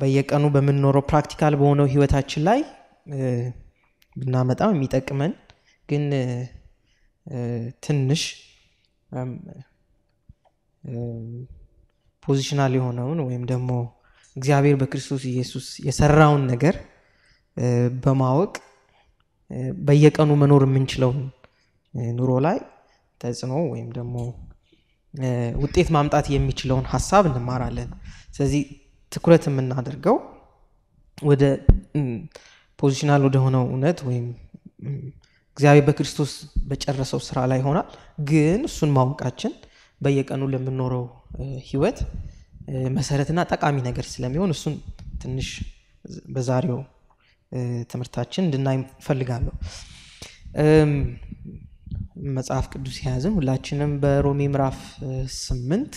በየቀኑ በምንኖረው ፕራክቲካል በሆነው ህይወታችን ላይ ብናመጣው የሚጠቅመን ግን ትንሽ ፖዚሽናል የሆነውን ወይም ደግሞ እግዚአብሔር በክርስቶስ ኢየሱስ የሰራውን ነገር በማወቅ በየቀኑ መኖር የምንችለውን ኑሮ ላይ ተጽዕኖ ወይም ደግሞ ውጤት ማምጣት የሚችለውን ሀሳብ እንማራለን ስለዚህ ትኩረት የምናደርገው ወደ ፖዚሽናል ወደሆነው እውነት ወይም እግዚአብሔር በክርስቶስ በጨረሰው ስራ ላይ ይሆናል። ግን እሱን ማወቃችን በየቀኑ ለምኖረው ህይወት መሰረትና ጠቃሚ ነገር ስለሚሆን እሱን ትንሽ በዛሬው ትምህርታችን እንድናይ ፈልጋለሁ። መጽሐፍ ቅዱስ የያዝን ሁላችንም በሮሜ ምዕራፍ ስምንት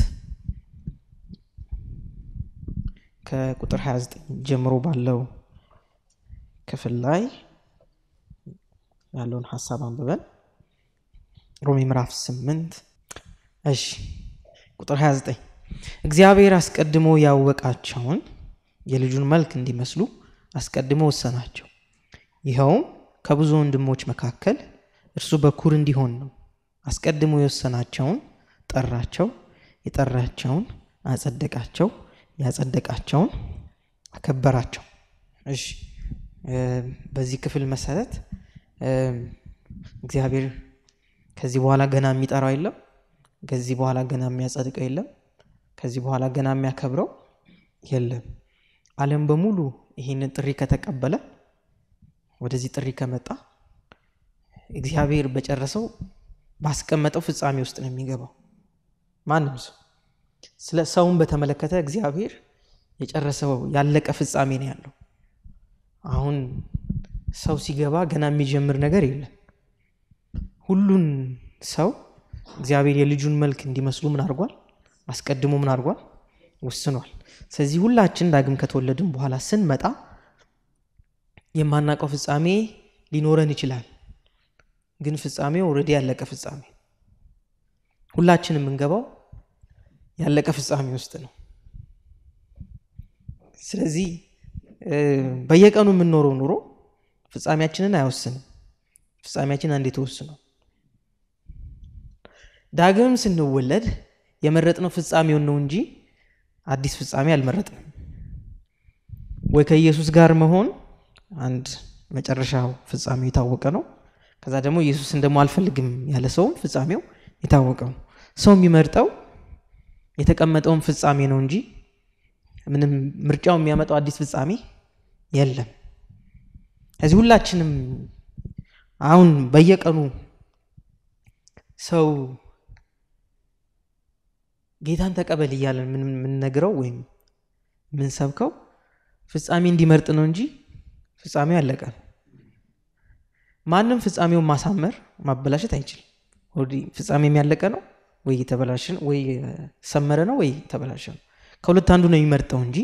ከቁጥር 29 ጀምሮ ባለው ክፍል ላይ ያለውን ሀሳብ አንብበን ሮሜ ምዕራፍ 8 እሺ ቁጥር 29 እግዚአብሔር አስቀድሞ ያወቃቸውን የልጁን መልክ እንዲመስሉ አስቀድሞ ወሰናቸው። ይኸውም ከብዙ ወንድሞች መካከል እርሱ በኩር እንዲሆን ነው። አስቀድሞ የወሰናቸውን ጠራቸው፣ የጠራቸውን አጸደቃቸው፣ ያጸደቃቸውን አከበራቸው። እሺ በዚህ ክፍል መሰረት እግዚአብሔር ከዚህ በኋላ ገና የሚጠራው የለም። ከዚህ በኋላ ገና የሚያጸድቀው የለም። ከዚህ በኋላ ገና የሚያከብረው የለም። አለም በሙሉ ይህንን ጥሪ ከተቀበለ ወደዚህ ጥሪ ከመጣ እግዚአብሔር በጨረሰው ባስቀመጠው ፍጻሜ ውስጥ ነው የሚገባው ማንም ሰው። ስለ ሰውን በተመለከተ እግዚአብሔር የጨረሰው ያለቀ ፍጻሜ ነው ያለው። አሁን ሰው ሲገባ ገና የሚጀምር ነገር የለም። ሁሉን ሰው እግዚአብሔር የልጁን መልክ እንዲመስሉ ምን አድርጓል? አስቀድሞ ምን አድርጓል? ውስኗል። ስለዚህ ሁላችን ዳግም ከተወለድን በኋላ ስንመጣ የማናውቀው ፍጻሜ ሊኖረን ይችላል። ግን ፍጻሜው ረዲ ያለቀ ፍጻሜ ሁላችን የምንገባው ያለቀ ፍጻሜ ውስጥ ነው። ስለዚህ በየቀኑ የምንኖረው ኑሮ ፍጻሜያችንን አይወስንም። ፍጻሜያችን አንድ የተወስነው ዳግም ስንወለድ የመረጥነው ፍጻሜውን ነው እንጂ አዲስ ፍጻሜ አልመረጥንም። ወይ ከኢየሱስ ጋር መሆን አንድ መጨረሻው ፍጻሜው የታወቀ ነው። ከዛ ደግሞ ኢየሱስን ደግሞ አልፈልግም ያለ ሰውም ፍጻሜው የታወቀ ነው። ሰው የሚመርጠው የተቀመጠውን ፍጻሜ ነው እንጂ ምንም ምርጫው የሚያመጣው አዲስ ፍጻሜ የለም። እዚህ ሁላችንም አሁን በየቀኑ ሰው ጌታን ተቀበል እያለን የምንነግረው ወይም የምንሰብከው ፍጻሜ እንዲመርጥ ነው እንጂ ፍጻሜው ያለቀ ማንም ፍጻሜውን ማሳመር ማበላሸት አይችልም። ፍጻሜ የሚያለቀ ነው። ወይ የተበላሸ ወይ ሰመረ ነው ወይ ተበላሸ ነው ከሁለት አንዱ ነው የሚመርጠው እንጂ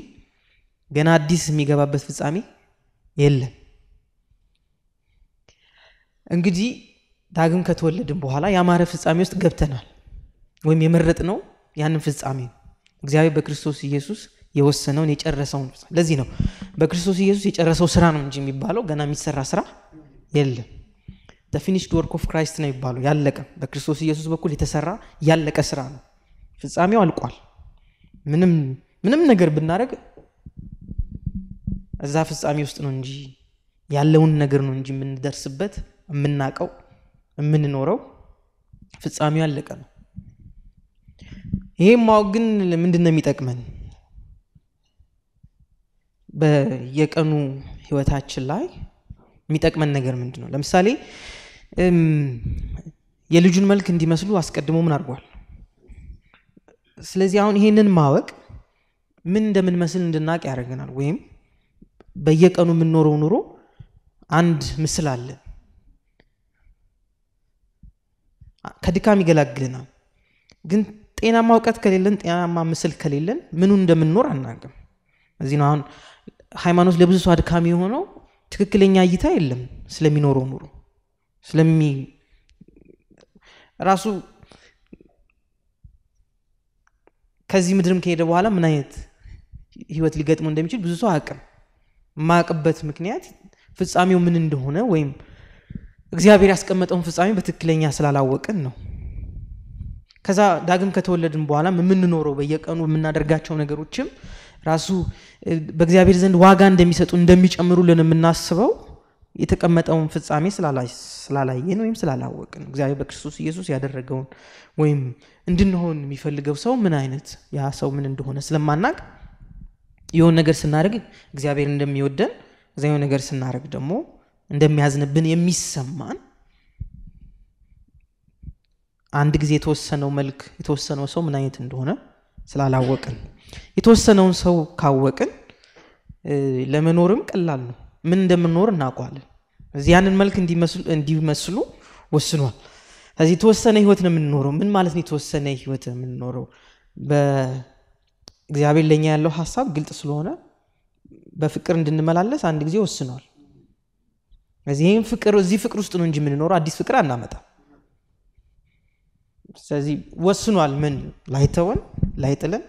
ገና አዲስ የሚገባበት ፍጻሜ የለም እንግዲህ ዳግም ከተወለድን በኋላ ያማረ ፍጻሜ ውስጥ ገብተናል ወይም የመረጥ ነው ያንን ፍጻሜ ነው እግዚአብሔር በክርስቶስ ኢየሱስ የወሰነውን የጨረሰውን ለዚህ ነው በክርስቶስ ኢየሱስ የጨረሰው ስራ ነው እንጂ የሚባለው ገና የሚሰራ ስራ የለም ፊኒሽድ ወርክ ኦፍ ክራይስት ነው የሚባለው። ያለቀ በክርስቶስ ኢየሱስ በኩል የተሰራ ያለቀ ስራ ነው። ፍጻሜው አልቋል። ምንም ምንም ነገር ብናደርግ እዛ ፍጻሜ ውስጥ ነው እንጂ ያለውን ነገር ነው እንጂ የምንደርስበት የምናቀው የምንኖረው ፍጻሜው ያለቀ ነው። ይሄም ማወቅ ግን ምንድን ነው የሚጠቅመን? በየቀኑ ህይወታችን ላይ የሚጠቅመን ነገር ምንድ ነው ለምሳሌ የልጁን መልክ እንዲመስሉ አስቀድሞ ምን አድርጓል ስለዚህ አሁን ይሄንን ማወቅ ምን እንደምንመስል እንድናቅ ያደርገናል ወይም በየቀኑ የምንኖረው ኑሮ አንድ ምስል አለ ከድካም ይገላግልናል ግን ጤናማ እውቀት ከሌለን ጤናማ ምስል ከሌለን ምኑ እንደምንኖር አናቅም እዚህ ነው አሁን ሃይማኖት ለብዙ ሰው አድካሚ የሆነው ትክክለኛ እይታ የለም ስለሚኖረው ኑሮ ስለሚ ራሱ ከዚህ ምድርም ከሄደ በኋላ ምን አይነት ህይወት ሊገጥመው እንደሚችል ብዙ ሰው አቅም ማቅበት ምክንያት ፍጻሜው ምን እንደሆነ ወይም እግዚአብሔር ያስቀመጠውን ፍጻሜ በትክክለኛ ስላላወቅን ነው ከዛ ዳግም ከተወለድን በኋላ የምንኖረው በየቀኑ የምናደርጋቸው ነገሮችም ራሱ በእግዚአብሔር ዘንድ ዋጋ እንደሚሰጡ እንደሚጨምሩልን የምናስበው የተቀመጠውን ፍጻሜ ስላላየን ወይም ስላላወቅን እግዚአብሔር በክርስቶስ ኢየሱስ ያደረገውን ወይም እንድንሆን የሚፈልገው ሰው ምን አይነት ያ ሰው ምን እንደሆነ ስለማናቅ የሆን ነገር ስናደርግ እግዚአብሔር እንደሚወደን እዚያ ነገር ስናደርግ ደግሞ እንደሚያዝንብን የሚሰማን አንድ ጊዜ የተወሰነው መልክ የተወሰነው ሰው ምን አይነት እንደሆነ ስላላወቅን የተወሰነውን ሰው ካወቅን ለመኖርም ቀላል ነው። ምን እንደምንኖር እናውቀዋለን። እዚህ ያንን መልክ እንዲመስሉ ወስኗል። ስለዚህ የተወሰነ ህይወት ነው የምንኖረው። ምን ማለት ነው የተወሰነ ህይወት ነው የምንኖረው? በእግዚአብሔር ለኛ ያለው ሀሳብ ግልጥ ስለሆነ በፍቅር እንድንመላለስ አንድ ጊዜ ወስኗል። ይህም ፍቅር እዚህ ፍቅር ውስጥ ነው እንጂ የምንኖረው አዲስ ፍቅር አናመጣም። ስለዚህ ወስኗል። ምን ላይተወን፣ ላይጥለን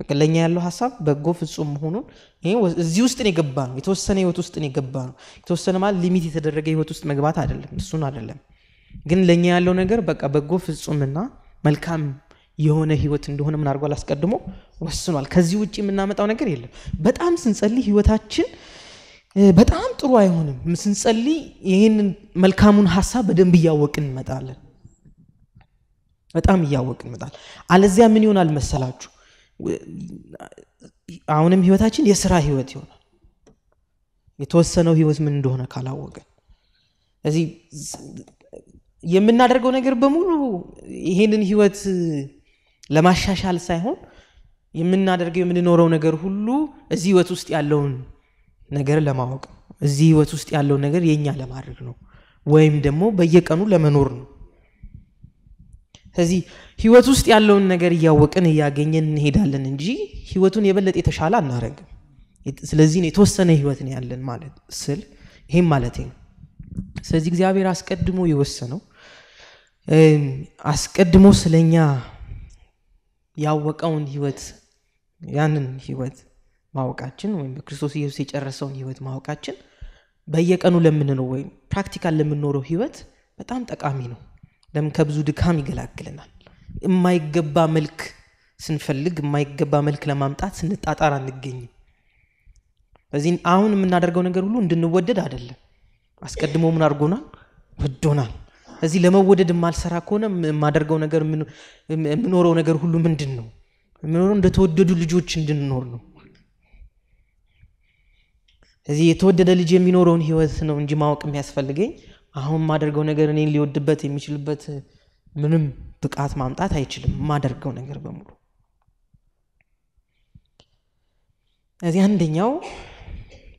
በቃ ለእኛ ያለው ሀሳብ በጎ ፍጹም መሆኑን እዚህ ውስጥ ነው የገባ ነው። የተወሰነ ህይወት ውስጥ ነው የገባ ነው። የተወሰነ ማለት ሊሚት የተደረገ ህይወት ውስጥ መግባት አይደለም፣ እሱን አይደለም። ግን ለእኛ ያለው ነገር በቃ በጎ ፍጹምና መልካም የሆነ ህይወት እንደሆነ ምን አድርጓል? አስቀድሞ ወስኗል። ከዚህ ውጭ የምናመጣው ነገር የለም። በጣም ስንጸል ህይወታችን በጣም ጥሩ አይሆንም። ስንጸል ይህንን መልካሙን ሀሳብ በደንብ እያወቅ እንመጣለን። በጣም እያወቅ እንመጣል አለዚያ ምን ይሆናል መሰላችሁ? አሁንም ህይወታችን የስራ ህይወት ይሆናል የተወሰነው ህይወት ምን እንደሆነ ካላወቀ እዚህ የምናደርገው ነገር በሙሉ ይሄንን ህይወት ለማሻሻል ሳይሆን የምናደርገው የምንኖረው ነገር ሁሉ እዚህ ህይወት ውስጥ ያለውን ነገር ለማወቅ እዚህ ህይወት ውስጥ ያለውን ነገር የእኛ ለማድረግ ነው ወይም ደግሞ በየቀኑ ለመኖር ነው ስለዚህ ህይወት ውስጥ ያለውን ነገር እያወቅን እያገኘን እንሄዳለን እንጂ ህይወቱን የበለጠ የተሻለ አናደረግም ስለዚህ የተወሰነ ህይወት ነው ያለን ማለት ስል ይሄም ማለት ነው ስለዚህ እግዚአብሔር አስቀድሞ የወሰነው አስቀድሞ ስለኛ ያወቀውን ህይወት ያንን ህይወት ማወቃችን ወይም በክርስቶስ ኢየሱስ የጨረሰውን ህይወት ማወቃችን በየቀኑ ለምንኖር ወይም ፕራክቲካል ለምንኖረው ህይወት በጣም ጠቃሚ ነው ለምን ከብዙ ድካም ይገላግለናል። የማይገባ መልክ ስንፈልግ የማይገባ መልክ ለማምጣት ስንጣጣር አንገኝም። በዚህ አሁን የምናደርገው ነገር ሁሉ እንድንወደድ አይደለም። አስቀድሞ ምን አድርጎናል? ወዶናል። እዚህ ለመወደድ የማልሰራ ከሆነ የማደርገው ነገር የምኖረው ነገር ሁሉ ምንድን ነው? የምኖረው እንደተወደዱ ልጆች እንድንኖር ነው። እዚህ የተወደደ ልጅ የሚኖረውን ህይወት ነው እንጂ ማወቅ የሚያስፈልገኝ አሁን የማደርገው ነገር እኔን ሊወድበት የሚችልበት ምንም ብቃት ማምጣት አይችልም የማደርገው ነገር በሙሉ እዚህ አንደኛው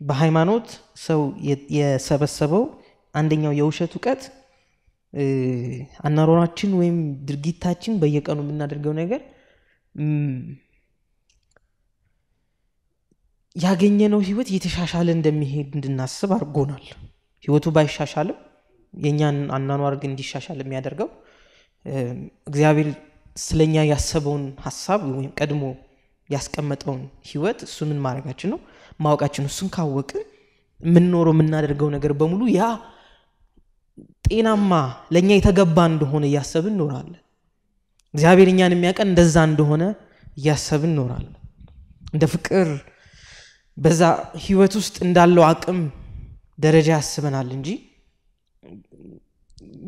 በሃይማኖት ሰው የሰበሰበው አንደኛው የውሸት እውቀት አናሮራችን ወይም ድርጊታችን በየቀኑ የምናደርገው ነገር ያገኘነው ህይወት እየተሻሻለ እንደሚሄድ እንድናስብ አድርጎናል ህይወቱ ባይሻሻልም የእኛን አናኗር ግን እንዲሻሻል የሚያደርገው እግዚአብሔር ስለኛ ያሰበውን ሀሳብ ወይም ቀድሞ ያስቀመጠውን ህይወት እሱ ምን ማድረጋችን ነው ማወቃችን ነው እሱን ካወቅን የምንኖረው የምናደርገው ነገር በሙሉ ያ ጤናማ ለእኛ የተገባ እንደሆነ እያሰብን እኖራለን እግዚአብሔር እኛን የሚያቀን እንደዛ እንደሆነ እያሰብን እኖራለን እንደ ፍቅር በዛ ህይወት ውስጥ እንዳለው አቅም ደረጃ ያስበናል እንጂ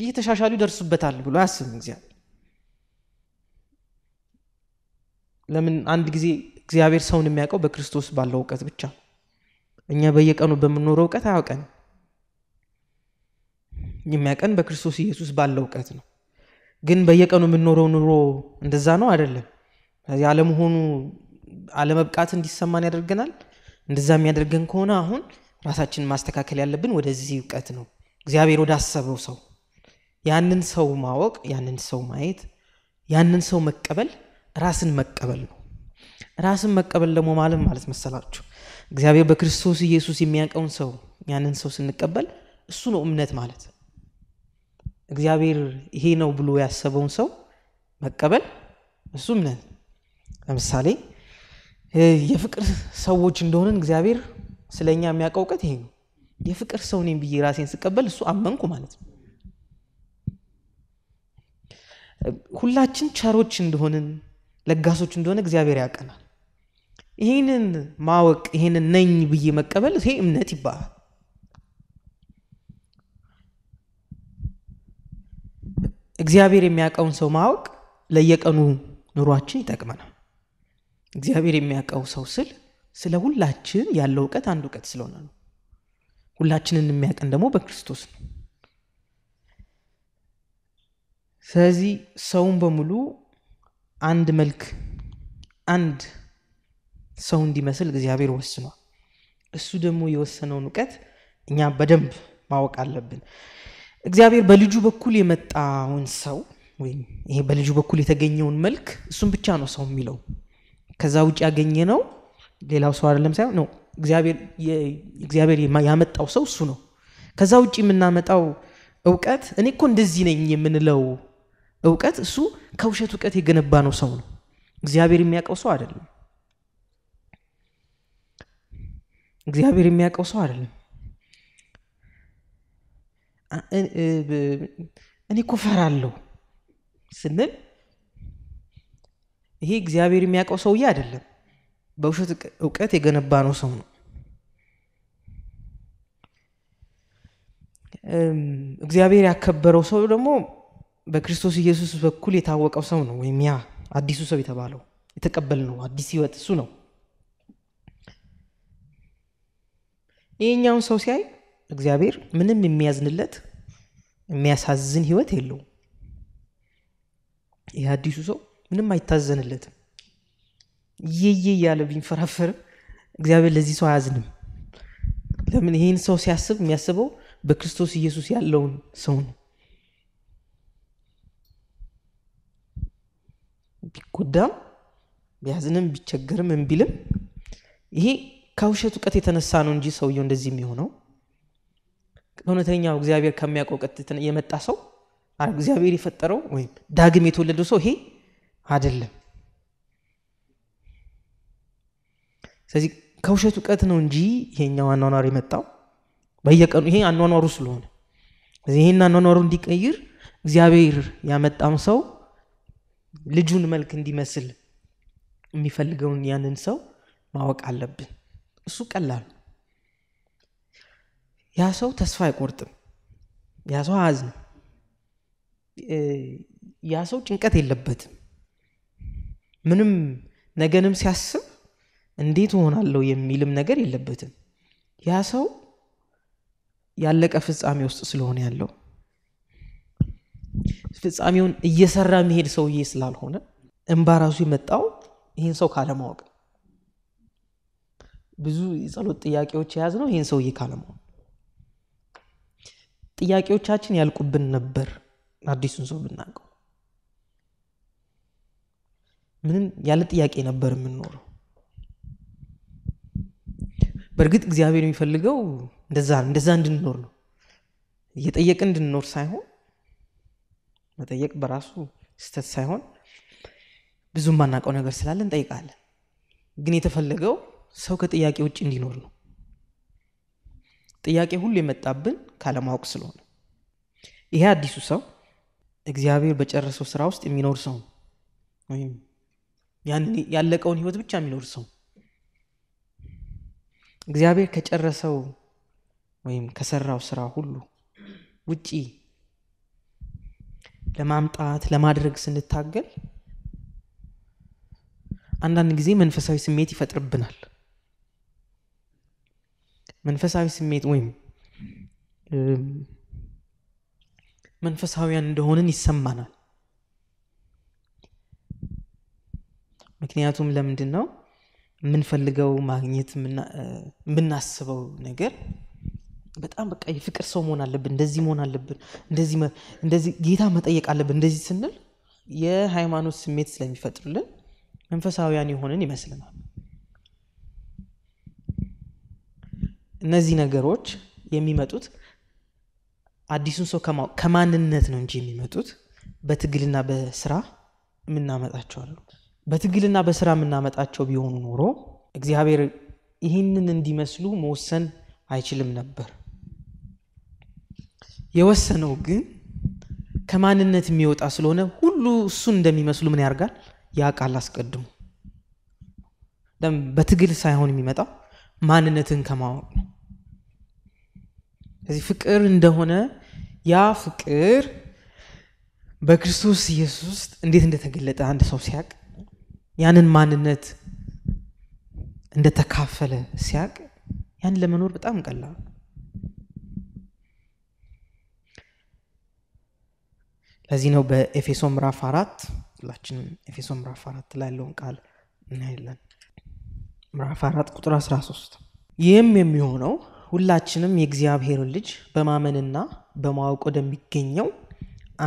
እየተሻሻሉ ይደርሱበታል ብሎ አያስብም እግዚአብሔር። ለምን አንድ ጊዜ እግዚአብሔር ሰውን የሚያውቀው በክርስቶስ ባለው እውቀት ብቻ። እኛ በየቀኑ በምንኖረው እውቀት አያውቀን። የሚያውቀን በክርስቶስ ኢየሱስ ባለው እውቀት ነው። ግን በየቀኑ የምንኖረው ኑሮ እንደዛ ነው አይደለም። ያለመሆኑ አለመብቃት እንዲሰማን ያደርገናል። እንደዛ የሚያደርገን ከሆነ አሁን ራሳችንን ማስተካከል ያለብን ወደዚህ እውቀት ነው፣ እግዚአብሔር ወዳሰበው ሰው ያንን ሰው ማወቅ፣ ያንን ሰው ማየት፣ ያንን ሰው መቀበል ራስን መቀበል ነው። ራስን መቀበል ደግሞ ማለት ማለት መሰላችሁ እግዚአብሔር በክርስቶስ ኢየሱስ የሚያውቀውን ሰው ያንን ሰው ስንቀበል እሱ ነው እምነት ማለት። እግዚአብሔር ይሄ ነው ብሎ ያሰበውን ሰው መቀበል እሱ እምነት። ለምሳሌ የፍቅር ሰዎች እንደሆነን እግዚአብሔር ስለኛ የሚያውቀው እውቀት ይሄ ነው። የፍቅር ሰው ብዬ ራሴን ስቀበል እሱ አመንኩ ማለት ነው። ሁላችን ቸሮች እንደሆንን ለጋሶች እንደሆነ እግዚአብሔር ያቀናል። ይህንን ማወቅ ይህንን ነኝ ብዬ መቀበል ይሄ እምነት ይባላል። እግዚአብሔር የሚያውቀውን ሰው ማወቅ ለየቀኑ ኑሯችን ይጠቅመናል። እግዚአብሔር የሚያውቀው ሰው ስል ስለ ሁላችን ያለው እውቀት አንድ እውቀት ስለሆነ ነው። ሁላችንን የሚያውቀን ደግሞ በክርስቶስ ነው። ስለዚህ ሰውን በሙሉ አንድ መልክ አንድ ሰው እንዲመስል እግዚአብሔር ወስኗል። እሱ ደግሞ የወሰነውን እውቀት እኛ በደንብ ማወቅ አለብን። እግዚአብሔር በልጁ በኩል የመጣውን ሰው ወይም ይሄ በልጁ በኩል የተገኘውን መልክ እሱም ብቻ ነው ሰው የሚለው። ከዛ ውጭ ያገኘ ነው ሌላው ሰው አይደለም ሳይሆን ነው እግዚአብሔር ያመጣው ሰው እሱ ነው። ከዛ ውጭ የምናመጣው እውቀት እኔ እኮ እንደዚህ ነኝ የምንለው እውቀት እሱ ከውሸት እውቀት የገነባ ነው ሰው ነው። እግዚአብሔር የሚያውቀው ሰው አይደለም። እግዚአብሔር የሚያውቀው ሰው አይደለም። እኔ እኮ እፈራለሁ ስንል ይሄ እግዚአብሔር የሚያውቀው ሰውዬ አይደለም። በውሸት እውቀት የገነባ ነው ሰው ነው። እግዚአብሔር ያከበረው ሰው ደግሞ በክርስቶስ ኢየሱስ በኩል የታወቀው ሰው ነው ወይም ያ አዲሱ ሰው የተባለው የተቀበል ነው አዲስ ህይወት እሱ ነው ይህኛውን ሰው ሲያይ እግዚአብሔር ምንም የሚያዝንለት የሚያሳዝን ህይወት የለው ይህ አዲሱ ሰው ምንም አይታዘንለትም እየየ እያለ ቢንፈራፈር እግዚአብሔር ለዚህ ሰው አያዝንም ለምን ይህን ሰው ሲያስብ የሚያስበው በክርስቶስ ኢየሱስ ያለውን ሰው ነው ቢጎዳም ቢያዝንም ቢቸገርም እንቢልም ይሄ ከውሸት እውቀት የተነሳ ነው እንጂ ሰውየው እንደዚህ የሚሆነው እውነተኛው እግዚአብሔር ከሚያውቀው እውቀት የመጣ ሰው እግዚአብሔር የፈጠረው ወይም ዳግም የተወለደው ሰው ይሄ አይደለም። ስለዚህ ከውሸት እውቀት ነው እንጂ ይሄኛው አኗኗር የመጣው በየቀኑ ይሄ አኗኗሩ ስለሆነ ይህን አኗኗሩ እንዲቀይር እግዚአብሔር ያመጣም ሰው ልጁን መልክ እንዲመስል የሚፈልገውን ያንን ሰው ማወቅ አለብን። እሱ ቀላል። ያ ሰው ተስፋ አይቆርጥም። ያ ሰው አያዝንም። ያ ሰው ጭንቀት የለበትም። ምንም ነገንም ሲያስብ እንዴት እሆናለሁ የሚልም ነገር የለበትም። ያ ሰው ያለቀ ፍጻሜ ውስጥ ስለሆነ ያለው ፍጻሜውን እየሰራ መሄድ ሰውዬ ስላልሆነ እምባራሱ የመጣው ይህን ሰው ካለማወቅ ብዙ የጸሎት ጥያቄዎች የያዝ ነው ይህን ሰውዬ ካለማወቅ ጥያቄዎቻችን ያልቁብን ነበር አዲሱን ሰው ብናውቀው ምንም ያለ ጥያቄ ነበር የምንኖረው በእርግጥ እግዚአብሔር የሚፈልገው እንደዛ እንድንኖር ነው እየጠየቅን እንድንኖር ሳይሆን መጠየቅ በራሱ ስህተት ሳይሆን ብዙ የማናውቀው ነገር ስላለ እንጠይቃለን። ግን የተፈለገው ሰው ከጥያቄ ውጭ እንዲኖር ነው። ጥያቄ ሁሉ የመጣብን ካለማወቅ ስለሆነ ይሄ አዲሱ ሰው እግዚአብሔር በጨረሰው ስራ ውስጥ የሚኖር ሰው ወይም ያለቀውን ህይወት ብቻ የሚኖር ሰው እግዚአብሔር ከጨረሰው ወይም ከሰራው ስራ ሁሉ ውጪ ለማምጣት ለማድረግ ስንታገል አንዳንድ ጊዜ መንፈሳዊ ስሜት ይፈጥርብናል። መንፈሳዊ ስሜት ወይም መንፈሳዊያን እንደሆንን ይሰማናል። ምክንያቱም ለምንድን ነው የምንፈልገው ማግኘት የምናስበው ነገር በጣም በቃ የፍቅር ሰው መሆን አለብን፣ እንደዚህ መሆን አለብን፣ እንደዚህ ጌታ መጠየቅ አለብን። እንደዚህ ስንል የሃይማኖት ስሜት ስለሚፈጥሩልን መንፈሳውያን የሆንን ይመስልናል። እነዚህ ነገሮች የሚመጡት አዲሱን ሰው ከማንነት ነው እንጂ የሚመጡት በትግልና በስራ የምናመጣቸው አሉ። በትግልና በስራ የምናመጣቸው ቢሆኑ ኖሮ እግዚአብሔር ይህንን እንዲመስሉ መወሰን አይችልም ነበር። የወሰነው ግን ከማንነት የሚወጣ ስለሆነ ሁሉ እሱን እንደሚመስሉ ምን ያርጋል ያውቃል አስቀድሞ በትግል ሳይሆን የሚመጣው ማንነትን ከማወቅ ነው ከዚህ ፍቅር እንደሆነ ያ ፍቅር በክርስቶስ ኢየሱስ ውስጥ እንዴት እንደተገለጠ አንድ ሰው ሲያቅ ያንን ማንነት እንደተካፈለ ሲያቅ ያን ለመኖር በጣም ቀላል ለዚህ ነው በኤፌሶ ምራፍ አራት ሁላችንም ኤፌሶ ምራፍ አራት ላይ ያለውን ቃል እናያለን ምራፍ አራት ቁጥር 13 ይህም የሚሆነው ሁላችንም የእግዚአብሔርን ልጅ በማመንና በማወቅ ወደሚገኘው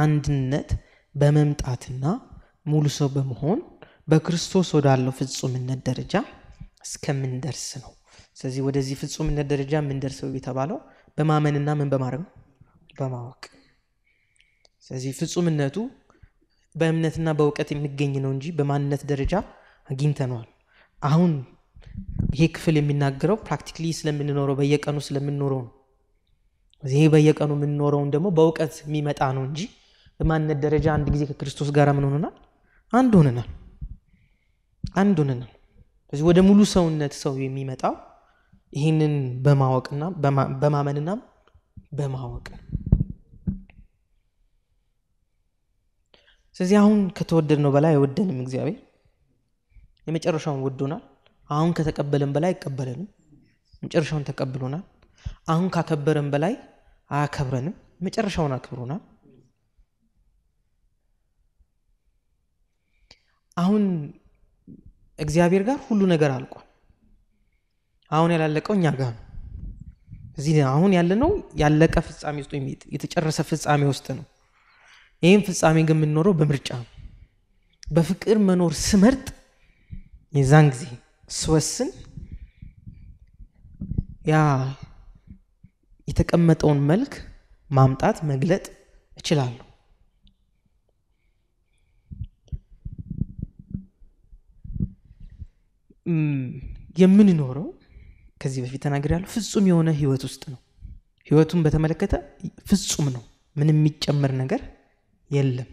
አንድነት በመምጣትና ሙሉ ሰው በመሆን በክርስቶስ ወዳለው ፍጹምነት ደረጃ እስከምንደርስ ነው ስለዚህ ወደዚህ ፍጹምነት ደረጃ የምንደርሰው የተባለው በማመንና ምን በማድረግ ነው በማወቅ ስለዚህ ፍጹምነቱ በእምነትና በእውቀት የሚገኝ ነው እንጂ በማንነት ደረጃ አግኝተነዋል። አሁን ይሄ ክፍል የሚናገረው ፕራክቲክሊ ስለምንኖረው በየቀኑ ስለምንኖረው ነው። ይሄ በየቀኑ የምንኖረውን ደግሞ በእውቀት የሚመጣ ነው እንጂ በማንነት ደረጃ አንድ ጊዜ ከክርስቶስ ጋር ምን ሆነናል? አንድ ሆነናል። አንድ ሆነናል። ስለዚህ ወደ ሙሉ ሰውነት ሰው የሚመጣው ይህንን በማወቅና በማመንና በማወቅ ነው። ስለዚህ አሁን ከተወደድነው በላይ አይወደንም እግዚአብሔር የመጨረሻውን ወዶናል አሁን ከተቀበለን በላይ አይቀበለንም መጨረሻውን ተቀብሎናል አሁን ካከበረን በላይ አያከብረንም መጨረሻውን አክብሮናል አሁን እግዚአብሔር ጋር ሁሉ ነገር አልቋል አሁን ያላለቀው እኛ ጋር ነው እዚህ አሁን ያለነው ያለቀ ፍጻሜ ውስጥ የተጨረሰ ፍጻሜ ውስጥ ነው ይህም ፍጻሜ ግን የምንኖረው በምርጫ በፍቅር መኖር ስመርጥ የዛን ጊዜ ስወስን ያ የተቀመጠውን መልክ ማምጣት መግለጥ እችላለሁ። የምንኖረው ከዚህ በፊት ያለው ፍጹም የሆነ ህይወት ውስጥ ነው። ህይወቱን በተመለከተ ፍጹም ነው። ምንም የሚጨምር ነገር የለም።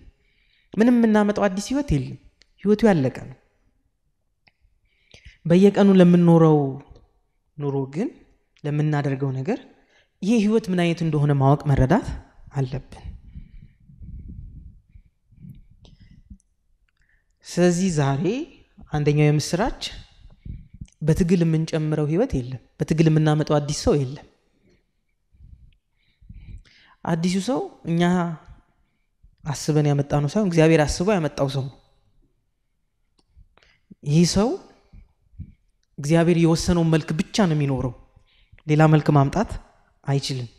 ምንም የምናመጣው አዲስ ህይወት የለም። ህይወቱ ያለቀ ነው። በየቀኑ ለምንኖረው ኑሮ ግን ለምናደርገው ነገር ይሄ ህይወት ምን አይነት እንደሆነ ማወቅ መረዳት አለብን። ስለዚህ ዛሬ አንደኛው የምስራች በትግል የምንጨምረው ህይወት የለም። በትግል የምናመጣው አዲስ ሰው የለም። አዲሱ ሰው እኛ አስበን ያመጣ ነው ሳይሆን እግዚአብሔር አስቦ ያመጣው ሰው ነው። ይህ ሰው እግዚአብሔር የወሰነውን መልክ ብቻ ነው የሚኖረው። ሌላ መልክ ማምጣት አይችልም።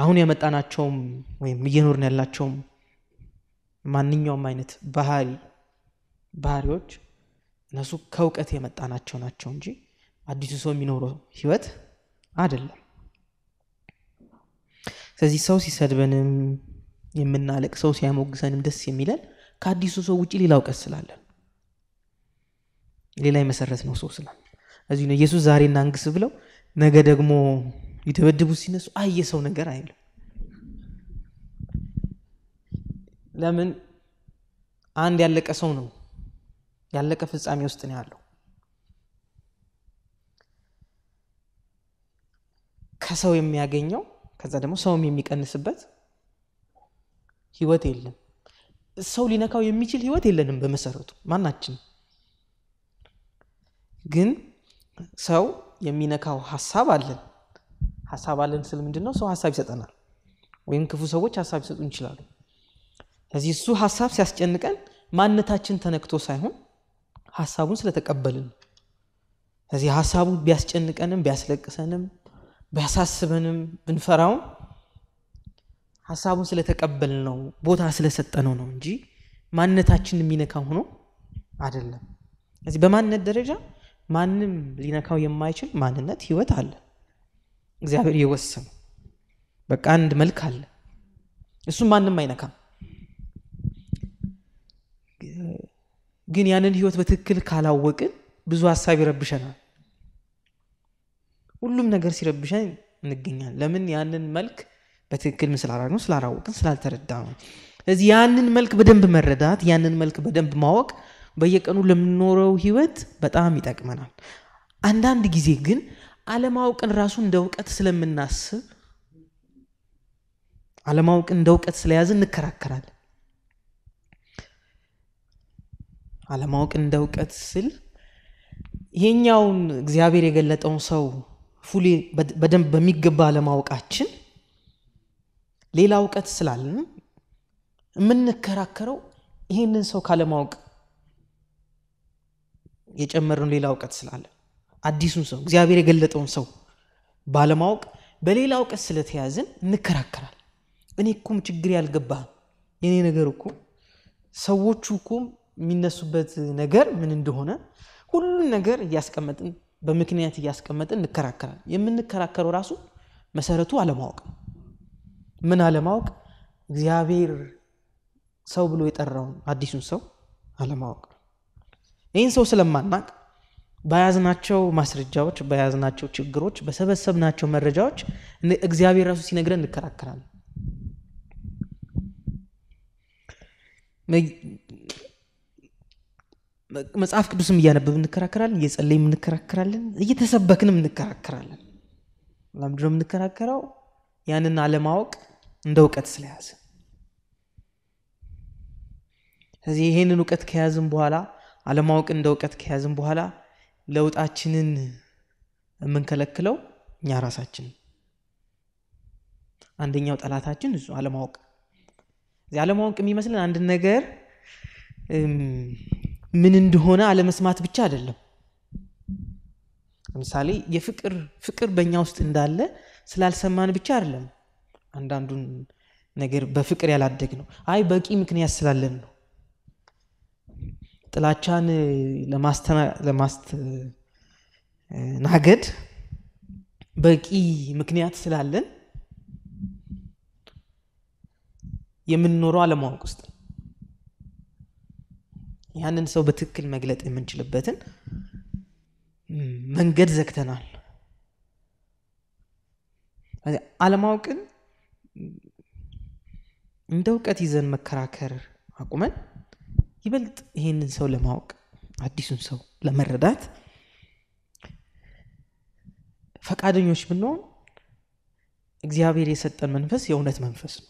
አሁን ያመጣናቸውም ወይም እየኖርን ያላቸውም ማንኛውም አይነት ባህሪ ባህሪዎች እነሱ ከእውቀት የመጣናቸው ናቸው እንጂ አዲሱ ሰው የሚኖረው ህይወት አይደለም። ስለዚህ ሰው ሲሰድበንም የምናለቅ ሰው ሲያሞግሰንም ደስ የሚለን ከአዲሱ ሰው ውጭ ሌላ እውቀት ስላለን ሌላ የመሰረት ነው ሰው ስላል እዚህ ነው ኢየሱስ ዛሬ እናንግስ ብለው ነገ ደግሞ ሊተበድቡ ሲነሱ አየ ሰው ነገር አይልም ለምን አንድ ያለቀ ሰው ነው ያለቀ ፍጻሜ ውስጥ ነው ያለው ከሰው የሚያገኘው ከዛ ደግሞ ሰውም የሚቀንስበት ህይወት የለም። ሰው ሊነካው የሚችል ህይወት የለንም በመሰረቱ ማናችን። ግን ሰው የሚነካው ሀሳብ አለን። ሀሳብ አለን ስል ምንድን ነው? ሰው ሀሳብ ይሰጠናል፣ ወይም ክፉ ሰዎች ሀሳብ ይሰጡ ይችላሉ። ስለዚህ እሱ ሀሳብ ሲያስጨንቀን ማንነታችን ተነክቶ ሳይሆን ሀሳቡን ስለተቀበልን ነው። ስለዚህ ሀሳቡ ቢያስጨንቀንም ቢያስለቅሰንም ቢያሳስበንም ብንፈራው ሀሳቡን ስለተቀበል ነው ቦታ ስለሰጠነው ነው እንጂ ማንነታችን የሚነካ ሆኖ አይደለም። እዚህ በማንነት ደረጃ ማንም ሊነካው የማይችል ማንነት ህይወት አለ። እግዚአብሔር የወሰኑ በቃ አንድ መልክ አለ፣ እሱም ማንም አይነካም። ግን ያንን ህይወት በትክክል ካላወቅን ብዙ ሀሳብ ይረብሸናል። ሁሉም ነገር ሲረብሸን እንገኛል ለምን? ያንን መልክ በትክክል ምስል ነው ስላላወቅን ስላልተረዳ ነው። ስለዚህ ያንን መልክ በደንብ መረዳት፣ ያንን መልክ በደንብ ማወቅ በየቀኑ ለምንኖረው ህይወት በጣም ይጠቅመናል። አንዳንድ ጊዜ ግን አለማወቅን ራሱ እንደ እውቀት ስለምናስብ አለማወቅን እንደ እውቀት ስለያዝ እንከራከራለን። አለማወቅን እንደ እውቀት ስል ይሄኛውን እግዚአብሔር የገለጠውን ሰው ፉሌ በደንብ በሚገባ ለማወቃችን ሌላ እውቀት ስላለን የምንከራከረው ይህንን ሰው ካለማወቅ የጨመርን ሌላ እውቀት ስላለ አዲሱን ሰው እግዚአብሔር የገለጠውን ሰው ባለማወቅ በሌላ እውቀት ስለተያዝን እንከራከራል። እኔ እኮም ችግር ያልገባ የኔ ነገር እኮ ሰዎቹ እኩም የሚነሱበት ነገር ምን እንደሆነ ሁሉን ነገር እያስቀመጥን በምክንያት እያስቀመጠ እንከራከራል። የምንከራከረው ራሱ መሰረቱ አለማወቅ። ምን አለማወቅ? እግዚአብሔር ሰው ብሎ የጠራውን አዲሱን ሰው አለማወቅ። ይህን ሰው ስለማናቅ በያዝናቸው ማስረጃዎች፣ በያዝናቸው ችግሮች፣ በሰበሰብናቸው መረጃዎች እግዚአብሔር ራሱ ሲነግረን እንከራከራለን። መጽሐፍ ቅዱስም እያነበብ እንከራከራለን፣ እየጸለይም እንከራከራለን፣ እየተሰበክንም እንከራከራለን። ለምንድን ነው የምንከራከረው? ያንን አለማወቅ እንደ እውቀት ስለያዘ። ስለዚህ ይህንን እውቀት ከያዝም በኋላ አለማወቅ እንደ እውቀት ከያዝን በኋላ ለውጣችንን የምንከለክለው እኛ ራሳችን። አንደኛው ጠላታችን እሱ አለማወቅ። እዚህ አለማወቅ የሚመስልን አንድን ነገር ምን እንደሆነ አለመስማት ብቻ አይደለም። ለምሳሌ የፍቅር ፍቅር በእኛ ውስጥ እንዳለ ስላልሰማን ብቻ አይደለም። አንዳንዱን ነገር በፍቅር ያላደግ ነው። አይ በቂ ምክንያት ስላለን ነው። ጥላቻን ለማስተናገድ በቂ ምክንያት ስላለን የምንኖረው አለማወቅ ውስጥ ያንን ሰው በትክክል መግለጥ የምንችልበትን መንገድ ዘግተናል። አለማወቅን እንደ እውቀት ይዘን መከራከር አቁመን ይበልጥ ይህንን ሰው ለማወቅ አዲሱን ሰው ለመረዳት ፈቃደኞች ብንሆን እግዚአብሔር የሰጠን መንፈስ የእውነት መንፈስ ነው።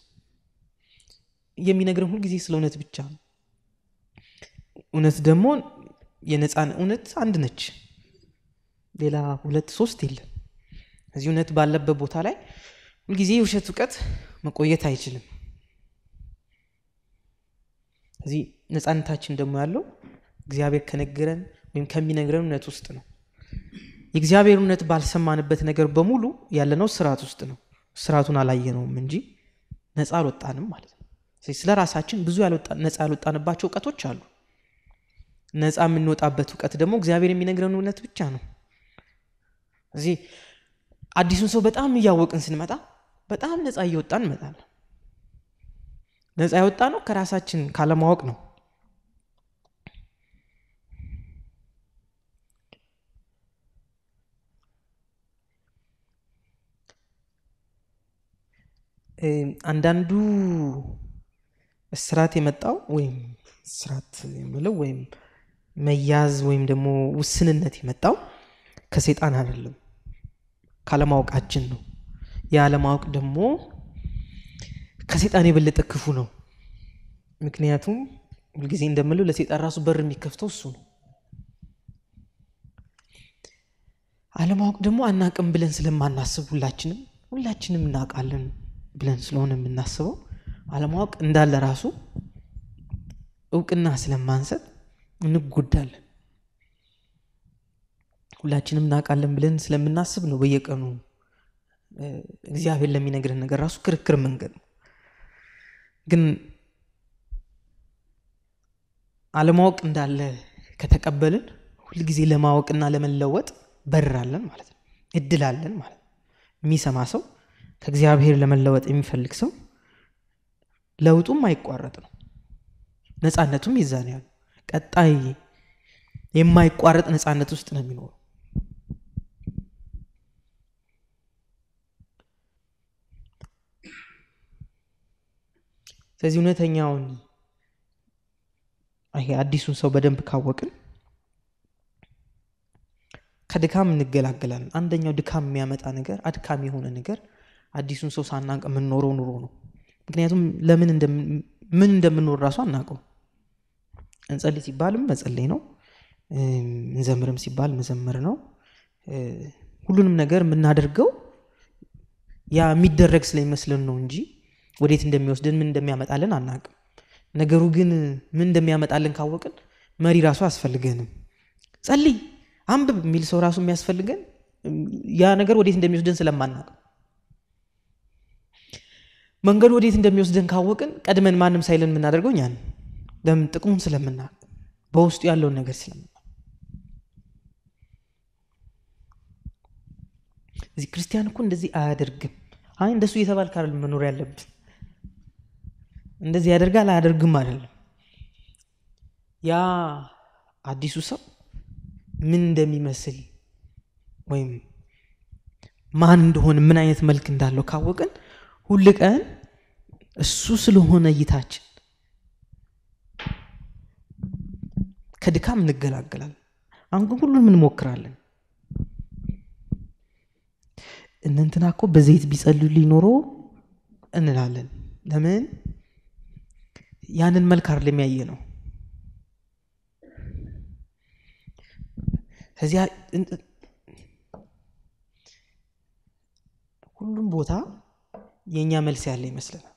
የሚነግረን ሁልጊዜ ስለ እውነት ብቻ ነው። እውነት ደግሞ የነፃን እውነት አንድ ነች። ሌላ ሁለት ሶስት የለም። እዚህ እውነት ባለበት ቦታ ላይ ሁልጊዜ የውሸት እውቀት መቆየት አይችልም። እዚህ ነፃነታችን ደግሞ ያለው እግዚአብሔር ከነገረን ወይም ከሚነግረን እውነት ውስጥ ነው። የእግዚአብሔር እውነት ባልሰማንበት ነገር በሙሉ ያለነው ስርዓት ውስጥ ነው። ስርዓቱን አላየነውም እንጂ ነፃ አልወጣንም ማለት ነው። ስለ ራሳችን ብዙ ነፃ ያልወጣንባቸው እውቀቶች አሉ። ነፃ የምንወጣበት እውቀት ደግሞ እግዚአብሔር የሚነግረን እውነት ብቻ ነው። እዚህ አዲሱን ሰው በጣም እያወቅን ስንመጣ በጣም ነፃ እየወጣን እንመጣለን። ነፃ የወጣ ነው ከራሳችን ካለማወቅ ነው። አንዳንዱ እስራት የመጣው ወይም እስራት የምለው ወይም መያዝ ወይም ደግሞ ውስንነት የመጣው ከሴጣን አይደለም፣ ካለማወቃችን ነው። የአለማወቅ ደግሞ ከሴጣን የበለጠ ክፉ ነው። ምክንያቱም ሁልጊዜ እንደምለው ለሴጣን ራሱ በር የሚከፍተው እሱ ነው። አለማወቅ ደግሞ አናቅም ብለን ስለማናስብ ሁላችንም ሁላችንም እናውቃለን ብለን ስለሆነ የምናስበው አለማወቅ እንዳለ ራሱ እውቅና ስለማንሰጥ እንጎዳለን። ሁላችንም እናውቃለን ብለን ስለምናስብ ነው በየቀኑ እግዚአብሔር ለሚነግረን ነገር ራሱ ክርክር መንገድ ነው። ግን አለማወቅ እንዳለ ከተቀበልን ሁልጊዜ ለማወቅና ለመለወጥ በር ማለት ነው። እድል አለን ማለት ነው። የሚሰማ ሰው ከእግዚአብሔር ለመለወጥ የሚፈልግ ሰው ለውጡም አይቋረጥ ነው። ነፃነቱም ይዛን ያሉ ቀጣይ የማይቋረጥ ነፃነት ውስጥ ነው የሚኖረው ስለዚህ እውነተኛውን ይሄ አዲሱን ሰው በደንብ ካወቅን ከድካም እንገላገላለን አንደኛው ድካም የሚያመጣ ነገር አድካም የሆነ ነገር አዲሱን ሰው ሳናቅ የምንኖረው ኑሮ ነው ምክንያቱም ለምን ምን እንደምንኖር ራሱ አናውቀው እንጸልይ ሲባልም መጸለይ ነው። እንዘምርም ሲባል መዘምር ነው። ሁሉንም ነገር የምናደርገው ያ የሚደረግ ስለሚመስለን ነው እንጂ ወዴት እንደሚወስድን ምን እንደሚያመጣልን አናቅም። ነገሩ ግን ምን እንደሚያመጣልን ካወቅን መሪ ራሱ አስፈልገንም። ጸልይ፣ አንብብ የሚል ሰው ራሱ የሚያስፈልገን ያ ነገር ወዴት እንደሚወስድን ስለማናቅ መንገዱ ወዴት እንደሚወስድን ካወቅን ቀድመን ማንም ሳይለን የምናደርገው እኛን ለምን? ጥቅሙን ስለምናቅ በውስጡ ያለውን ነገር ስለምናቅ እዚህ ክርስቲያን እኮ እንደዚህ አያደርግም። አይ እንደሱ እየተባል ካል መኖር ያለብን። እንደዚህ ያደርጋል አያደርግም አይደለም። ያ አዲሱ ሰው ምን እንደሚመስል ወይም ማን እንደሆነ ምን አይነት መልክ እንዳለው ካወቅን ሁል ቀን እሱ ስለሆነ እይታችን ከድካም እንገላገላለን። አሁን ግን ሁሉንም እንሞክራለን። እንንትና ኮ በዘይት ቢጸልዩ ኖሮ እንላለን። ለምን ያንን መልክ ለሚያየ ነው። ከዚያ ሁሉም ቦታ የእኛ መልስ ያለ ይመስለናል።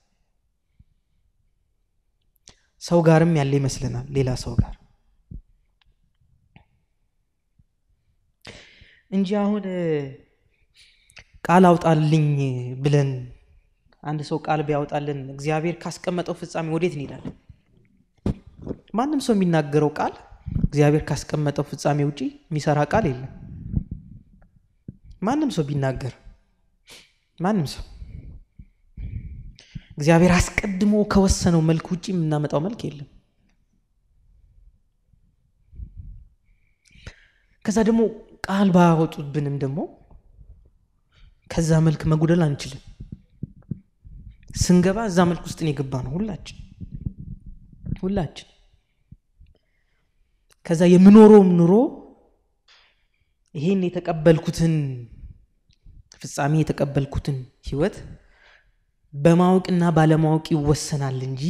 ሰው ጋርም ያለ ይመስለናል። ሌላ ሰው ጋር እንጂ አሁን ቃል አውጣልኝ ብለን አንድ ሰው ቃል ቢያውጣልን እግዚአብሔር ካስቀመጠው ፍጻሜ ወዴት እንሄዳለን? ማንም ሰው የሚናገረው ቃል እግዚአብሔር ካስቀመጠው ፍጻሜ ውጪ የሚሰራ ቃል የለም። ማንም ሰው ቢናገር ማንም ሰው እግዚአብሔር አስቀድሞ ከወሰነው መልክ ውጭ የምናመጣው መልክ የለም። ከዛ ደግሞ ቃል ባወጡብንም ደግሞ ከዛ መልክ መጉደል አንችልም። ስንገባ እዛ መልክ ውስጥ የገባ ነው ሁላችን ሁላችን። ከዛ የምኖረውም ኑሮ ይሄን የተቀበልኩትን ፍጻሜ የተቀበልኩትን ህይወት በማወቅና ባለማወቅ ይወሰናል እንጂ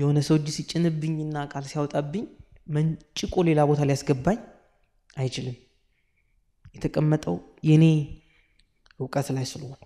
የሆነ ሰው እጅ ሲጭንብኝና ቃል ሲያወጣብኝ መንጭቆ ሌላ ቦታ ሊያስገባኝ አይችልም። የተቀመጠው የኔ እውቀት ላይ ስለሆነ